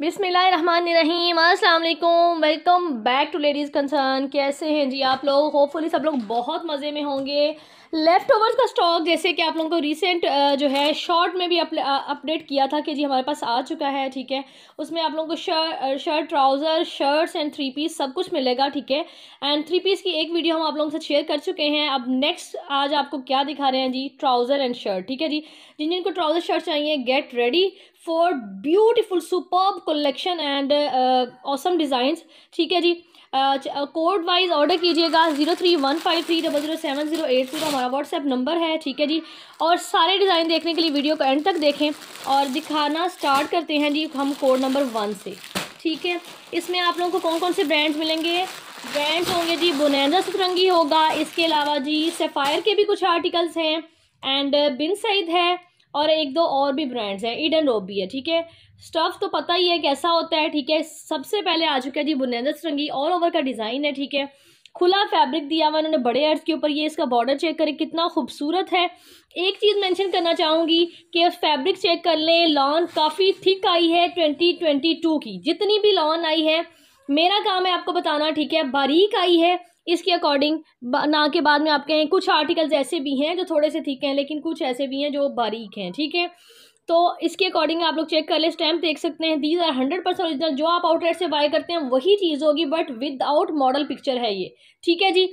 बिसमीम अल्लाम welcome back to ladies concern कैसे हैं जी आप लोग होपफुली सब लोग बहुत मज़े में होंगे लेफ़्ट ओवर्स का स्टॉक जैसे कि आप लोगों को रिसेंट जो है शॉर्ट में भी अपडेट किया था कि जी हमारे पास आ चुका है ठीक है उसमें आप लोगों को shirt shirt trouser shirts and three piece सब कुछ मिलेगा ठीक है एंड थ्री पीस की एक वीडियो हम आप लोगों से शेयर कर चुके हैं अब नेक्स्ट आज आपको क्या दिखा रहे हैं जी ट्राउज़र एंड शर्ट ठीक है जी जिन जिनको ट्राउज़र शर्ट चाहिए get ready for beautiful superb collection and awesome designs ठीक है जी कोड वाइज ऑर्डर कीजिएगा zero three one five three double zero seven zero eight two हमारा व्हाट्सएप नंबर है ठीक है जी और सारे डिज़ाइन देखने के लिए वीडियो को एंड तक देखें और दिखाना स्टार्ट करते हैं जी हम कोड नंबर वन से ठीक है इसमें आप लोगों को कौन कौन से ब्रांड्स मिलेंगे ब्रांड्स होंगे जी बुनैदा सतरंगी होगा इसके अलावा जी सफ़ायर के भी कुछ आर्टिकल्स हैं एंड बिन सईद है और एक दो और भी ब्रांड्स हैं ईडन रोप भी है ठीक है स्टफ़ तो पता ही है कैसा होता है ठीक है सबसे पहले आ चुका है जी बुनियादा रंगी ऑल ओवर का डिज़ाइन है ठीक है खुला फैब्रिक दिया हुआ उन्होंने बड़े अर्थ के ऊपर ये इसका बॉर्डर चेक करें कितना खूबसूरत है एक चीज़ मेंशन करना चाहूँगी कि फैब्रिक चेक कर लें लॉन काफ़ी थिक आई है ट्वेंटी ट्वेंटी टू की जितनी भी लॉन आई है मेरा काम है आपको बताना ठीक है बारीक आई है इसके अकॉर्डिंग ना के बाद में आप कहें कुछ आर्टिकल्स ऐसे भी हैं जो थोड़े से ठीक हैं लेकिन कुछ ऐसे भी हैं जो बारीक हैं ठीक है तो इसके अकॉर्डिंग आप लोग चेक कर ले स्टैम्प देख सकते हैं these are hundred percent original जो आप आउटलेट से बाय करते हैं वही चीज़ होगी बट विदाउट मॉडल पिक्चर है ये ठीक है जी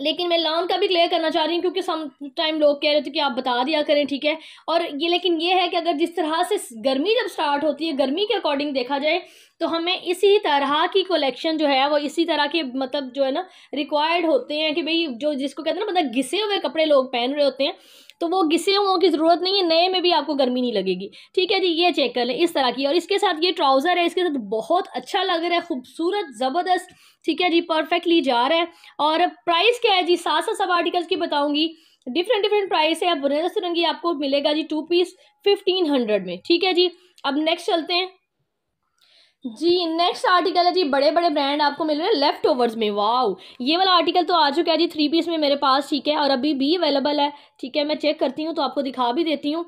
लेकिन मैं लॉन का भी क्लियर करना चाह रही हूँ क्योंकि सम टाइम लोग कह रहे थे कि आप बता दिया करें ठीक है और ये लेकिन ये है कि अगर जिस तरह से गर्मी जब स्टार्ट होती है गर्मी के अकॉर्डिंग देखा जाए तो हमें इसी तरह की कलेक्शन जो है वो इसी तरह के मतलब जो है ना रिक्वायर्ड होते हैं कि भाई जो जिसको कहते हैं ना मतलब घिसे हुए कपड़े लोग पहन रहे होते हैं तो वो घिसे हुओं की ज़रूरत नहीं है नए में भी आपको गर्मी नहीं लगेगी ठीक है जी ये चेक कर लें इस तरह की और इसके साथ ये ट्राउज़र है इसके साथ बहुत अच्छा लग रहा है खूबसूरत ज़बरदस्त ठीक है जी परफेक्टली जा रहा है और प्राइस क्या है जी सात सौ सब आर्टिकल्स की बताऊँगी डिफरेंट डिफरेंट प्राइस है अब बुनियादा रंगी आपको मिलेगा जी टू पीस फिफ्टीन हंड्रेड में ठीक है जी अब नेक्स्ट चलते हैं जी नेक्स्ट आर्टिकल है जी बड़े बड़े ब्रांड आपको मिल रहे हैं लेफ्ट ओवर्स में वाओ ये वाला आर्टिकल तो आ चुका है जी थ्री पीस में मेरे पास ठीक है और अभी भी अवेलेबल है ठीक है मैं चेक करती हूँ तो आपको दिखा भी देती हूँ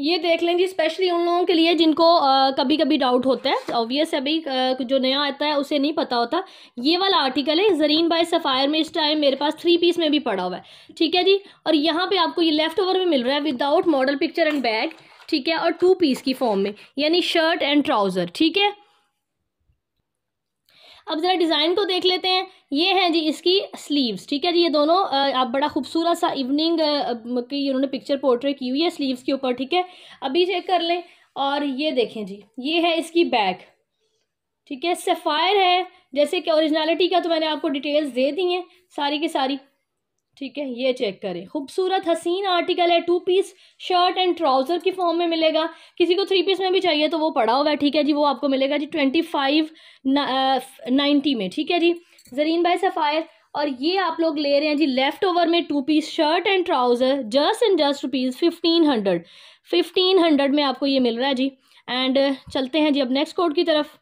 ये देख लें जी स्पेशली उन लोगों के लिए जिनको आ, कभी कभी डाउट होता है ऑब्वियस अभी आ, जो नया आता है उसे नहीं पता होता ये वाला आर्टिकल है जरीन बाय सफ़ायर में इस टाइम मेरे पास थ्री पीस में भी पड़ा हुआ है ठीक है जी और यहाँ पे आपको ये लेफ्ट ओवर में मिल रहा है without model picture and bag ठीक है और टू पीस की फॉर्म में यानी शर्ट एंड ट्राउज़र ठीक है अब ज़रा डिज़ाइन को देख लेते हैं ये हैं जी इसकी स्लीव्स ठीक है जी ये दोनों आप बड़ा खूबसूरत सा इवनिंग की उन्होंने पिक्चर पोर्ट्रेट की हुई है स्लीव्स के ऊपर ठीक है अभी चेक कर लें और ये देखें जी ये है इसकी बैग ठीक है सेफायर है जैसे कि ओरिजिनलिटी का तो मैंने आपको डिटेल्स दे दी हैं सारी की सारी ठीक है ये चेक करें खूबसूरत हसीन आर्टिकल है two piece shirt and trouser की फॉर्म में मिलेगा किसी को थ्री पीस में भी चाहिए तो वो पड़ा हुआ है ठीक है जी वो आपको मिलेगा जी ट्वेंटी फाइव नाइन्टी में ठीक है जी जरीन बाई सफ़ायर और ये आप लोग ले रहे हैं जी लेफ़्ट ओवर में two piece shirt and trouser just and just rupees fifteen hundred fifteen hundred में आपको ये मिल रहा है जी एंड चलते हैं जी अब नेक्स्ट कोड की तरफ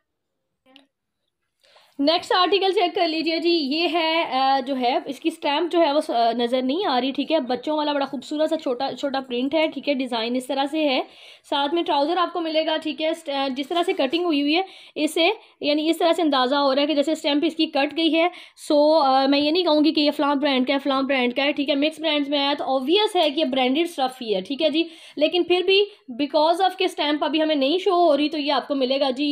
नेक्स्ट आर्टिकल चेक कर लीजिए जी ये है जो है इसकी स्टैम्प जो है वो नज़र नहीं आ रही ठीक है बच्चों वाला बड़ा खूबसूरत सा छोटा छोटा प्रिंट है ठीक है डिज़ाइन इस तरह से है साथ में ट्राउज़र आपको मिलेगा ठीक है जिस तरह से कटिंग हुई हुई है इसे यानी इस तरह से अंदाज़ा हो रहा है कि जैसे स्टैम्प इसकी कट गई है सो आ, मैं ये नहीं कहूँगी कि ये फ़लाँ ब्रांड का है फ़लाँ ब्रांड का है ठीक है मिक्स ब्रांड्स में आया तो ऑब्वियस है कि ये ब्रांडेड स्टफ़ ही है ठीक है जी लेकिन फिर भी बिकॉज ऑफ के स्टैम्प अभी हमें नहीं शो हो रही तो ये आपको मिलेगा जी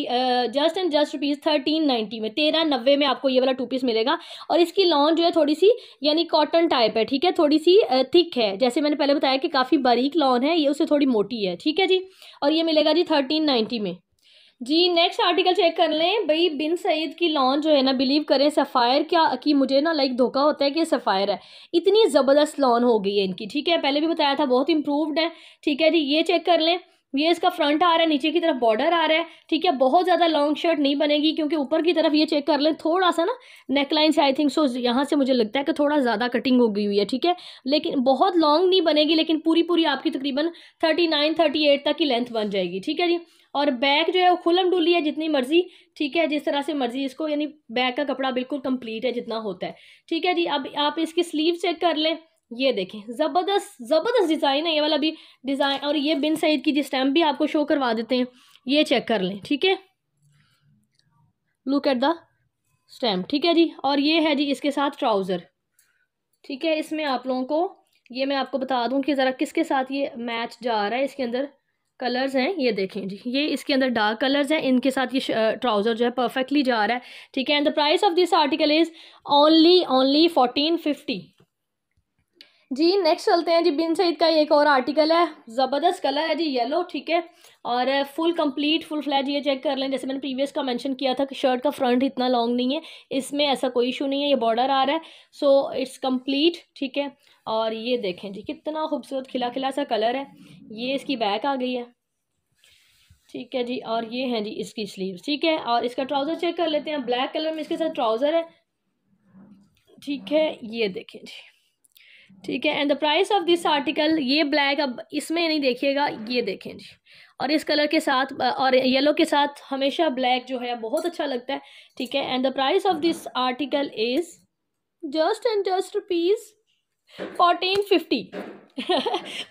just and just rupees thirteen ninety में तेरह हज़ार नब्बे में आपको ये वाला टू पीस मिलेगा और इसकी लॉन जो है थोड़ी सी यानी कॉटन टाइप है ठीक है थोड़ी सी थिक है जैसे मैंने पहले बताया कि काफ़ी बारीक लॉन है ये उससे थोड़ी मोटी है ठीक है जी और ये मिलेगा जी थर्टीन नाइन्टी में जी नेक्स्ट आर्टिकल चेक कर लें भाई बिन सईद की लॉन जो है ना बिलीव करें सफ़ायर क्या कि मुझे ना लाइक धोखा होता है कि ये सफ़ायर है इतनी ज़बरदस्त लॉन हो गई है इनकी ठीक है पहले भी बताया था बहुत इंप्रूव्ड है ठीक है जी ये चेक कर लें ये इसका फ्रंट आ रहा है नीचे की तरफ बॉर्डर आ रहा है ठीक है बहुत ज़्यादा लॉन्ग शर्ट नहीं बनेगी क्योंकि ऊपर की तरफ ये चेक कर लें थोड़ा सा ना नेकलाइन से आई थिंक सो यहाँ से मुझे लगता है कि थोड़ा ज़्यादा कटिंग हो गई हुई है ठीक है लेकिन बहुत लॉन्ग नहीं बनेगी लेकिन पूरी पूरी आपकी तकरीबन थर्टी नाइन थर्टी एट तक की लेंथ बन जाएगी ठीक है जी और बैक जो है वो खुलम डुली है जितनी मर्जी ठीक है जिस तरह से मर्जी इसको यानी बैक का कपड़ा बिल्कुल कंप्लीट है जितना होता है ठीक है जी अब आप इसकी स्लीव चेक कर लें ये देखें ज़बरदस्त ज़बरदस्त डिज़ाइन है ये वाला भी डिज़ाइन और ये बिन सईद की जी स्टैम्प भी आपको शो करवा देते हैं ये चेक कर लें ठीक है लुक एट द स्टैम्प ठीक है जी और ये है जी इसके साथ ट्राउज़र ठीक है इसमें आप लोगों को ये मैं आपको बता दूं कि ज़रा किसके साथ ये मैच जा रहा है इसके अंदर कलर्स हैं ये देखें जी ये इसके अंदर डार्क कलर्स हैं इनके साथ ये ट्राउज़र जो है परफेक्टली जा रहा है ठीक है and the price of this article is only only fourteen fifty जी नेक्स्ट चलते हैं जी बिन सईद का एक और आर्टिकल है ज़बरदस्त कलर है जी येलो ठीक है और फुल कंप्लीट फुल फ्लैज ये चेक कर लें जैसे मैंने प्रीवियस का मेंशन किया था कि शर्ट का फ्रंट इतना लॉन्ग नहीं है इसमें ऐसा कोई इशू नहीं है ये बॉर्डर आ रहा है सो इट्स कंप्लीट ठीक है और ये देखें जी कितना खूबसूरत खिला खिला सा कलर है ये इसकी बैक आ गई है ठीक है जी और ये है जी इसकी स्लीव ठीक है और इसका ट्राउज़र चेक कर लेते हैं ब्लैक कलर में इसके साथ ट्राउज़र है ठीक है ये देखें जी ठीक है and the price of this article ये ब्लैक अब इसमें नहीं देखिएगा ये देखें जी और इस कलर के साथ और येलो के साथ हमेशा ब्लैक जो है बहुत अच्छा लगता है ठीक है and the price of this article is just and just rupees fourteen fifty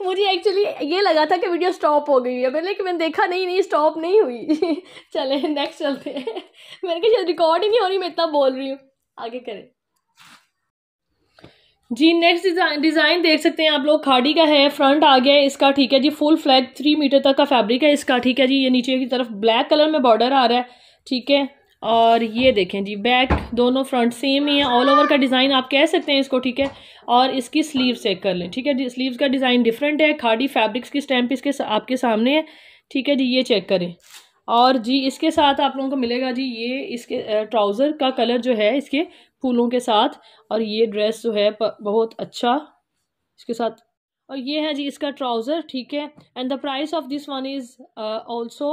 मुझे एक्चुअली ये लगा था कि वीडियो स्टॉप हो गई है मैंने कि मैंने देखा नहीं नहीं स्टॉप नहीं हुई चले नेक्स्ट चलते हैं मैंने कहा रिकॉर्ड ही नहीं हो रही मैं इतना बोल रही हूँ आगे करें जी नेक्स्ट डिज़ाइन डिज़ाइन देख सकते हैं आप लोग खाड़ी का है फ्रंट आ गया है इसका ठीक है जी फुल फ्लैग थ्री मीटर तक का फैब्रिक है इसका ठीक है जी ये नीचे की तरफ ब्लैक कलर में बॉर्डर आ रहा है ठीक है और ये देखें जी बैक दोनों फ्रंट सेम ही है ऑल ओवर का डिज़ाइन आप कह सकते हैं इसको ठीक है और इसकी स्लीव चेक कर लें ठीक है स्लीव्स का डिज़ाइन डिफरेंट है खाड़ी फैब्रिक्स की स्टैम्प इसके आपके सामने है ठीक है जी ये चेक करें और जी इसके साथ आप लोगों को मिलेगा जी ये इसके ट्राउज़र का कलर जो है इसके फूलों के साथ और ये ड्रेस जो है बहुत अच्छा इसके साथ और ये है जी इसका ट्राउज़र ठीक है and the price of this one is also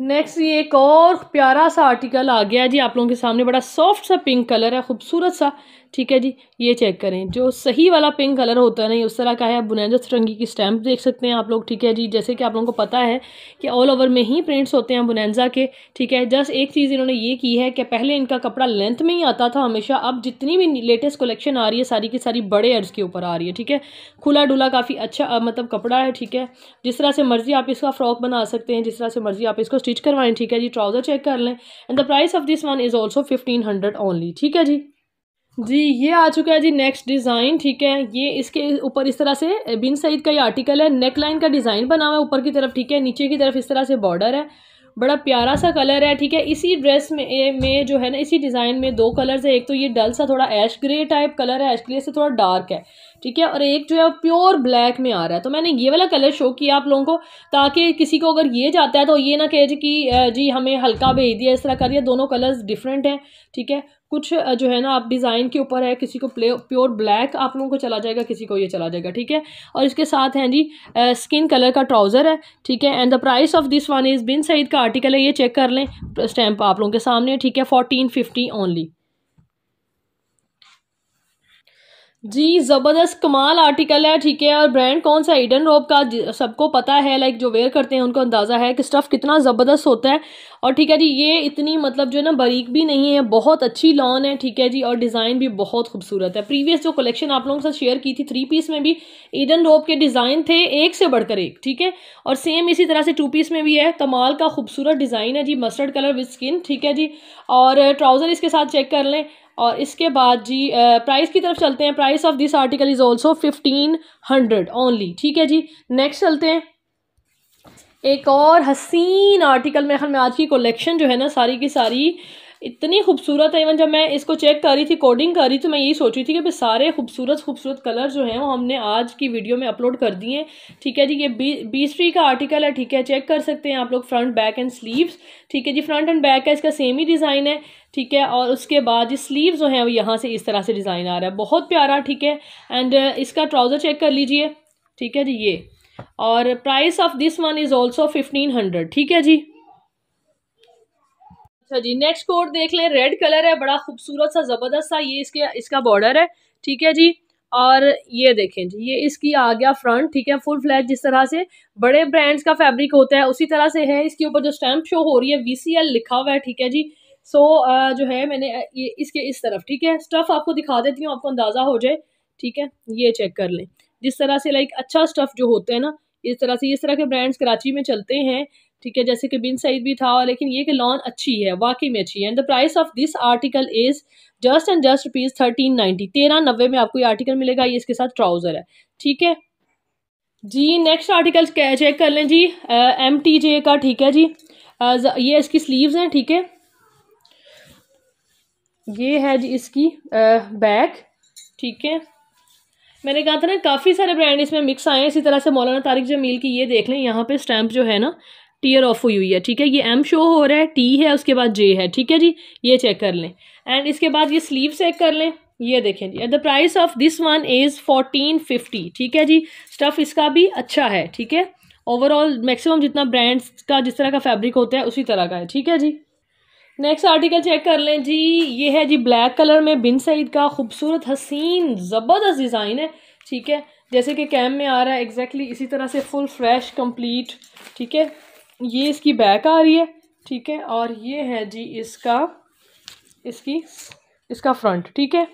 next ये एक और प्यारा सा आर्टिकल आ गया है जी आप लोगों के सामने बड़ा सॉफ्ट सा पिंक कलर है खूबसूरत सा ठीक है जी ये चेक करें जो सही वाला पिंक कलर होता है नहीं उस तरह का है बुनैजा सतरंगी की स्टैम्प देख सकते हैं आप लोग ठीक है जी जैसे कि आप लोगों को पता है कि ऑल ओवर में ही प्रिंट्स होते हैं बुनैजा के ठीक है जस्ट एक चीज़ इन्होंने ये की है कि पहले इनका कपड़ा लेंथ में ही आता था हमेशा अब जितनी भी लेटेस्ट कलेक्शन आ रही है सारी की सारी बड़े अर्ज़ के ऊपर आ रही है ठीक है खुला डुला काफ़ी अच्छा मतलब कपड़ा है ठीक है जिस तरह से मर्ज़ी आप इसका फ्रॉक बना सकते हैं जिस तरह से मर्ज़ी आप इसको स्टिच करवाएं ठीक है जी ट्राउज़र चेक कर लें and the price of this one is also fifteen hundred only ठीक है जी जी ये आ चुका है जी नेक्स्ट डिज़ाइन ठीक है ये इसके ऊपर इस तरह से बिन सईद का ये आर्टिकल है नेक लाइन का डिज़ाइन बना हुआ है ऊपर की तरफ ठीक है नीचे की तरफ इस तरह से बॉर्डर है बड़ा प्यारा सा कलर है ठीक है इसी ड्रेस में में जो है ना इसी डिज़ाइन में दो कलर्स है एक तो ये डल सा थोड़ा ऐश ग्रे टाइप कलर है ऐश ग्रे से थोड़ा डार्क है ठीक है और एक जो है प्योर ब्लैक में आ रहा है तो मैंने ये वाला कलर शो किया आप लोगों को ताकि किसी को अगर ये जाता है तो ये ना कहे कि जी हमें हल्का भेज दिया इस तरह कर दिया दोनों कलर्स डिफरेंट हैं ठीक है कुछ जो है ना आप डिज़ाइन के ऊपर है किसी को प्ले प्योर ब्लैक आप लोगों को चला जाएगा किसी को ये चला जाएगा ठीक है और इसके साथ हैं जी स्किन कलर का ट्राउज़र है ठीक है and the price of this one is Bin Saeed का आर्टिकल है ये चेक कर लें स्टैम्प आप लोगों के सामने ठीक है फोर्टीन फिफ्टी ओनली जी ज़बरदस्त कमाल आर्टिकल है ठीक है और ब्रांड कौन सा ईडन रोब का सबको पता है लाइक जो वेयर करते हैं उनको अंदाज़ा है कि स्टफ़ कितना ज़बरदस्त होता है और ठीक है जी ये इतनी मतलब जो है ना बारीक भी नहीं है बहुत अच्छी लॉन है ठीक है जी और डिज़ाइन भी बहुत खूबसूरत है प्रीवियस जो कलेक्शन आप लोगों के साथ शेयर की थी थ्री पीस में भी ईडन रोब के डिज़ाइन थे एक से बढ़कर एक ठीक है और सेम इसी तरह से टू पीस में भी है कमाल का खूबसूरत डिज़ाइन है जी मस्टर्ड कलर विद स्किन ठीक है जी और ट्राउज़र uh, इसके साथ चेक कर लें और इसके बाद जी प्राइस की तरफ चलते हैं price of this article is also fifteen hundred only ठीक है जी नेक्स्ट चलते हैं एक और हसीन आर्टिकल मेरे ख्याल में आज की कलेक्शन जो है ना सारी की सारी इतनी खूबसूरत है इवन जब मैं इसको चेक कर रही थी कोडिंग कर रही थी मैं यही सोच रही थी कि भाई सारे खूबसूरत खूबसूरत कलर जो हैं वो हमने आज की वीडियो में अपलोड कर दिए हैं ठीक है जी ये बी बीसरी का आर्टिकल है ठीक है चेक कर सकते हैं आप लोग फ्रंट बैक एंड स्लीव्स ठीक है जी फ्रंट एंड बैक का इसका सेम ही डिज़ाइन है ठीक है और उसके बाद ये स्लीव जो हैं वो यहाँ से इस तरह से डिज़ाइन आ रहा है बहुत प्यारा ठीक है एंड uh, इसका ट्राउज़र चेक कर लीजिए ठीक है जी ये और price of this one is also fifteen hundred ठीक है जी अच्छा जी नेक्स्ट कोट देख लें रेड कलर है बड़ा खूबसूरत सा ज़बरदस्त सा ये इसके इसका बॉर्डर है ठीक है जी और ये देखें जी ये इसकी आ गया फ्रंट ठीक है फुल फ्लैट जिस तरह से बड़े ब्रांड्स का फैब्रिक होता है उसी तरह से है इसके ऊपर जो स्टैम्प शो हो रही है वी लिखा हुआ है ठीक है जी सो so, जो है मैंने ये इसके इस तरफ ठीक है स्टफ़ आपको दिखा देती हूँ आपको अंदाज़ा हो जाए ठीक है ये चेक कर लें जिस तरह से लाइक अच्छा स्टफ़ जो होता है ना इस तरह से इस तरह के ब्रांड्स कराची में चलते हैं ठीक है जैसे कि बिन सईद भी था लेकिन ये कि लॉन अच्छी है वाकई में अच्छी है and the price of this article is just and just rupees thirteen ninety तेरह नब्बे में आपको ये आर्टिकल मिलेगा ये इसके साथ ट्राउज़र है ठीक है जी नेक्स्ट आर्टिकल चेक कर लें जी एम टी जे का ठीक है जी आ, ये इसकी स्लीव्स हैं ठीक है ये है जी इसकी बैग ठीक है मैंने कहा था ना काफ़ी सारे ब्रांड इसमें मिक्स आए हैं इसी तरह से मौलाना तारिक जमील की ये देख लें यहाँ पे स्टैंप जो है ना टीयर ऑफ हुई हुई है ठीक है ये एम शो हो रहा है टी है उसके बाद जे है ठीक है जी ये चेक कर लें एंड इसके बाद ये स्लीव चेक कर लें ये देखें जी the price of this one is fourteen fifty ठीक है जी स्टफ़ इसका भी अच्छा है ठीक है ओवरऑल मैक्सिमम जितना ब्रांड्स का जिस तरह का फैब्रिक होता है उसी तरह का है ठीक है जी नेक्स्ट आर्टिकल चेक कर लें जी ये है जी ब्लैक कलर में बिन सईद का खूबसूरत हसीन ज़बरदस्त डिज़ाइन है ठीक है जैसे कि कैम में आ रहा है एग्जैक्टली exactly इसी तरह से फुल फ्रेश कंप्लीट ठीक है ये इसकी बैक आ रही है ठीक है और ये है जी इसका इसकी इसका फ्रंट ठीक है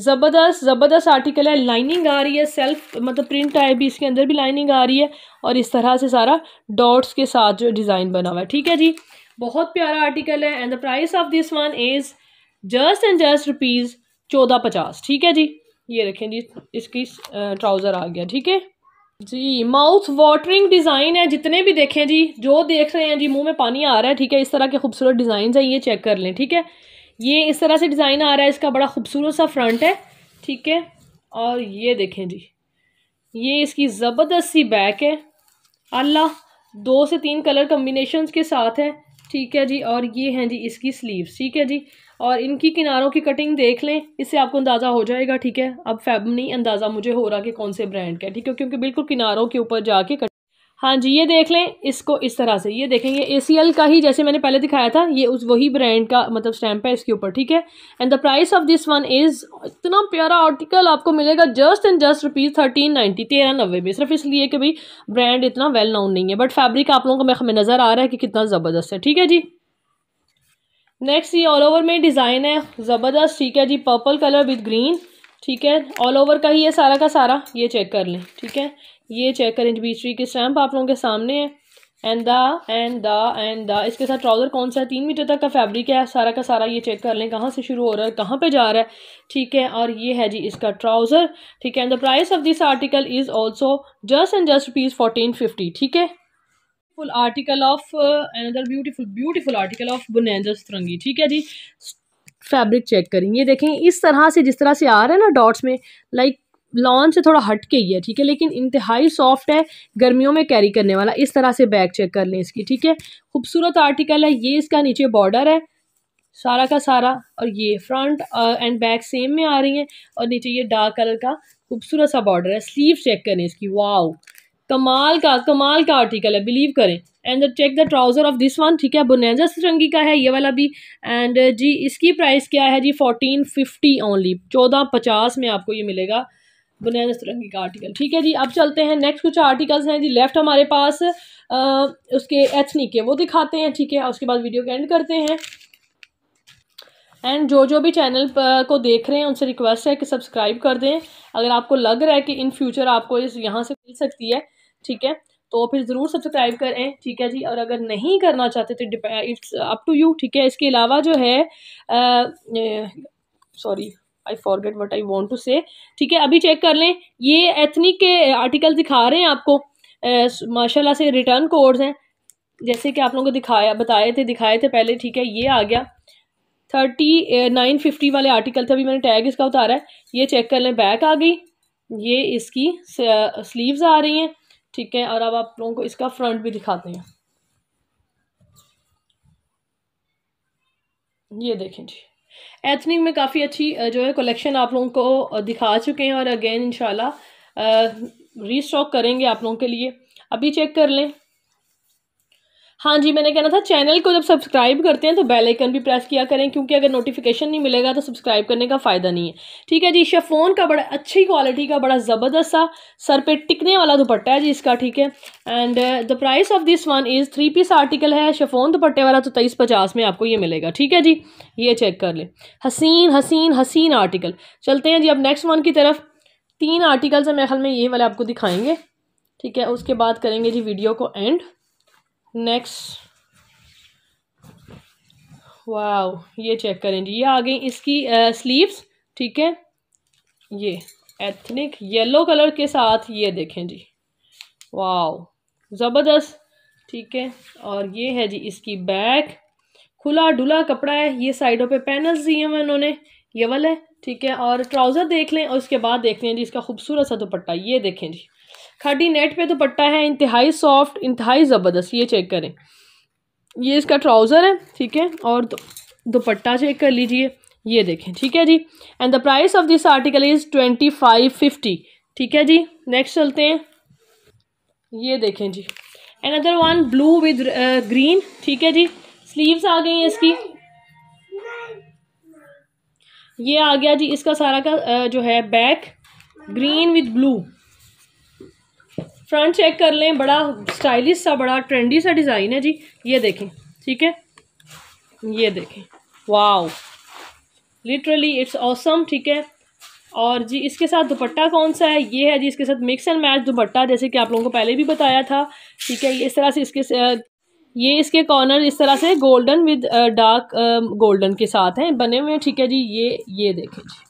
ज़बरदस्त ज़बरदस्त आर्टिकल है लाइनिंग आ रही है सेल्फ मतलब प्रिंट आए भी इसके अंदर भी लाइनिंग आ रही है और इस तरह से सारा डॉट्स के साथ जो डिज़ाइन बना हुआ है ठीक है जी बहुत प्यारा आर्टिकल है and the price of this one is just and just rupees चौदह पचास ठीक है जी ये रखें जी इसकी ट्राउज़र आ गया ठीक है जी माउथ वाटरिंग डिज़ाइन है जितने भी देखें जी जो देख रहे हैं जी मुंह में पानी आ रहा है ठीक है इस तरह के खूबसूरत डिज़ाइन है ये चेक कर लें ठीक है ये इस तरह से डिज़ाइन आ रहा है इसका बड़ा खूबसूरत सा फ्रंट है ठीक है और ये देखें जी ये इसकी ज़बरदस्त सी बैक है अल्लाह दो से तीन कलर कम्बिनेशन के साथ है ठीक है जी और ये हैं जी इसकी स्लीव ठीक है जी और इनकी किनारों की कटिंग देख लें इससे आपको अंदाज़ा हो जाएगा ठीक है अब फैब नहीं अंदाज़ा मुझे हो रहा कि कौन से ब्रांड का है ठीक है क्योंकि बिल्कुल किनारों के ऊपर जाके कट हाँ जी ये देख लें इसको इस तरह से ये देखेंगे ए सी एल का ही जैसे मैंने पहले दिखाया था ये उस वही ब्रांड का मतलब स्टैम्प है इसके ऊपर ठीक है and the price of this one is इतना प्यारा आर्टिकल आपको मिलेगा just and just rupees thirteen ninety तेरह नब्बे में सिर्फ इसलिए कि भाई ब्रांड इतना वेल नाउन नहीं है बट फैब्रिक आप लोगों को नज़र आ रहा है कि कितना ज़बरदस्त है ठीक है जी नेक्स्ट ये ऑल ओवर में डिज़ाइन है ज़बरदस्त ठीक है जी पर्पल कलर विद ग्रीन ठीक है ऑल ओवर का ही है सारा का सारा ये चेक कर लें ठीक है ये चेक करें जी बीच के स्टैम्प आप लोगों के सामने है and the and the and the इसके साथ ट्राउज़र कौन सा है तीन मीटर तक का फैब्रिक है सारा का सारा ये चेक कर लें कहाँ से शुरू हो रहा है कहाँ पे जा रहा है ठीक है और ये है जी इसका ट्राउज़र ठीक है and the price of this article is also just and just rupees fourteen fifty ठीक है beautiful article of another beautiful beautiful article of बुनैदर बुनैंदर सतरंगी ठीक है जी फैब्रिक चेक करेंगे देखें इस तरह से जिस तरह से आ रहा है ना डॉट्स में लाइक लॉन्च से थोड़ा हट के ही है ठीक है लेकिन इंतहाई सॉफ्ट है गर्मियों में कैरी करने वाला इस तरह से बैग चेक कर लें इसकी ठीक है खूबसूरत आर्टिकल है ये इसका नीचे बॉर्डर है सारा का सारा और ये फ्रंट एंड बैक सेम में आ रही है और नीचे ये डार्क कलर का खूबसूरत सा बॉर्डर है स्लीव चेक करें इसकी वाओ कमाल का कमाल का आर्टिकल है बिलीव करें and check the trouser of this one ठीक है बुनैजा सतरंगी का है ये वाला भी एंड uh, जी इसकी प्राइस क्या है जी फोर्टीन फिफ्टी ओनली चौदह पचास में आपको ये मिलेगा बुनैजा सतरंगी का आर्टिकल ठीक है जी अब चलते हैं नेक्स्ट कुछ आर्टिकल्स हैं जी लेफ्ट हमारे पास आ, uh, उसके एथनिक के वो दिखाते हैं ठीक है उसके बाद वीडियो को एंड करते हैं एंड जो जो भी चैनल uh, को देख रहे हैं उनसे रिक्वेस्ट है कि सब्सक्राइब कर दें अगर आपको लग रहा है कि इन फ्यूचर आपको इस यहाँ से मिल सकती है ठीक है तो फिर ज़रूर सब्सक्राइब करें ठीक है जी और अगर नहीं करना चाहते तो इट्स अप टू यू ठीक है इसके अलावा जो है sorry I forget what I want to say ठीक है अभी चेक कर लें ये एथनिक के आर्टिकल दिखा रहे हैं आपको uh, माशाला से रिटर्न कोड्स हैं जैसे कि आप लोगों को दिखाया बताए थे दिखाए थे पहले ठीक है ये आ गया थर्टी नाइन uh, फिफ्टी वाले आर्टिकल थे अभी मैंने टैग इसका उतारा है ये चेक कर लें बैक आ गई ये इसकी स्लीव्स uh, आ रही हैं ठीक है और अब आप लोगों को इसका फ्रंट भी दिखाते हैं ये देखें जी एथनिक में काफ़ी अच्छी जो है कलेक्शन आप लोगों को दिखा चुके हैं और अगेन इंशाल्लाह रीस्टॉक करेंगे आप लोगों के लिए अभी चेक कर लें हाँ जी मैंने कहना था चैनल को जब सब्सक्राइब करते हैं तो बेल आइकन भी प्रेस किया करें क्योंकि अगर नोटिफिकेशन नहीं मिलेगा तो सब्सक्राइब करने का फ़ायदा नहीं है ठीक है जी शेफोन का बड़ा अच्छी क्वालिटी का बड़ा ज़बरदस्त सा सर पे टिकने वाला दुपट्टा है जी इसका ठीक है and the price of this one is three piece article है शेफोन दुपट्टे वाला तो तेईस पचास में आपको ये मिलेगा ठीक है जी ये चेक कर लें हसीन हसीन हसीन आर्टिकल चलते हैं जी अब नेक्स्ट वन की तरफ तीन आर्टिकल्स मेरे ख्याल में ये वाले आपको दिखाएंगे ठीक है उसके बाद करेंगे जी वीडियो को एंड नेक्स्ट वाह ये चेक करें जी ये आ गई इसकी स्लीव्स ठीक है ये एथनिक येलो कलर के साथ ये देखें जी वाह ज़बरदस्त ठीक है और ये है जी इसकी बैक खुला डुला कपड़ा है ये साइडों पे पैनल्स दिए हुए उन्होंने ये वाला है ठीक है और ट्राउज़र देख लें और उसके बाद देख लें जी इसका खूबसूरत सा दुपट्टा ये देखें जी खाटी नेट पे दुपट्टा है इंतहाई सॉफ्ट इंतहाई ज़बरदस्त ये चेक करें ये इसका ट्राउज़र है ठीक है और दुपट्टा चेक कर लीजिए ये देखें ठीक है जी and the price of this article is twenty five fifty ठीक है जी नेक्स्ट चलते हैं ये देखें जी and other one blue with green ठीक है जी स्लीव्स आ गई हैं इसकी ये आ गया जी इसका सारा का जो है back green with blue front check कर लें बड़ा स्टाइलिश सा बड़ा ट्रेंडी सा डिज़ाइन है जी ये देखें ठीक है ये देखें वाओ लिटरली इट्स ऑसम ठीक है और जी इसके साथ दुपट्टा कौन सा है ये है जी इसके साथ मिक्स एंड मैच दुपट्टा जैसे कि आप लोगों को पहले भी बताया था ठीक है इस तरह से इसके ये इसके कॉर्नर इस तरह से गोल्डन विद डार्क गोल्डन के साथ हैं बने हुए हैं ठीक है जी ये ये देखें जी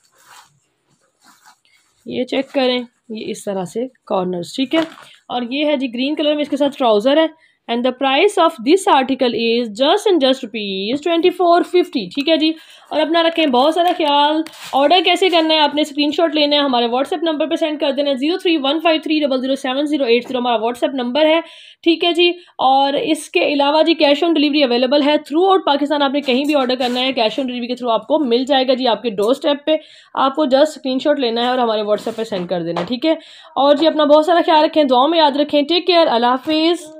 ये चेक करें ये इस तरह से कॉर्नर्स ठीक है और ये है जी ग्रीन कलर में इसके साथ ट्राउज़र है and the price of this article is just and just rupees twenty four fifty ठीक है जी और अपना रखें बहुत सारा ख्याल ऑर्डर कैसे करना है आपने स्क्रीन शॉट लेना है हमारे व्हाट्सएप नंबर पर सेंड कर देना है zero three one five three double zero seven zero eight zero हमारा व्हाट्सएप नंबर है ठीक है जी और इसके अलावा जी कैश ऑन डिलीवरी अवेलेबल है थ्रू आउट पाकिस्तान आपने कहीं भी ऑर्डर करना है कैश ऑन डिलीवरी के थ्रू आपको मिल जाएगा जी आपके डोर स्टेप पर आपको जस्ट स्क्रीन शॉट लेना है और हमारे व्हाट्सएप पर सेंड कर देना है ठीक है और जी अपना बहुत सारा ख्याल रखें दुआ में याद रखें टेक केयर अला हाफिज़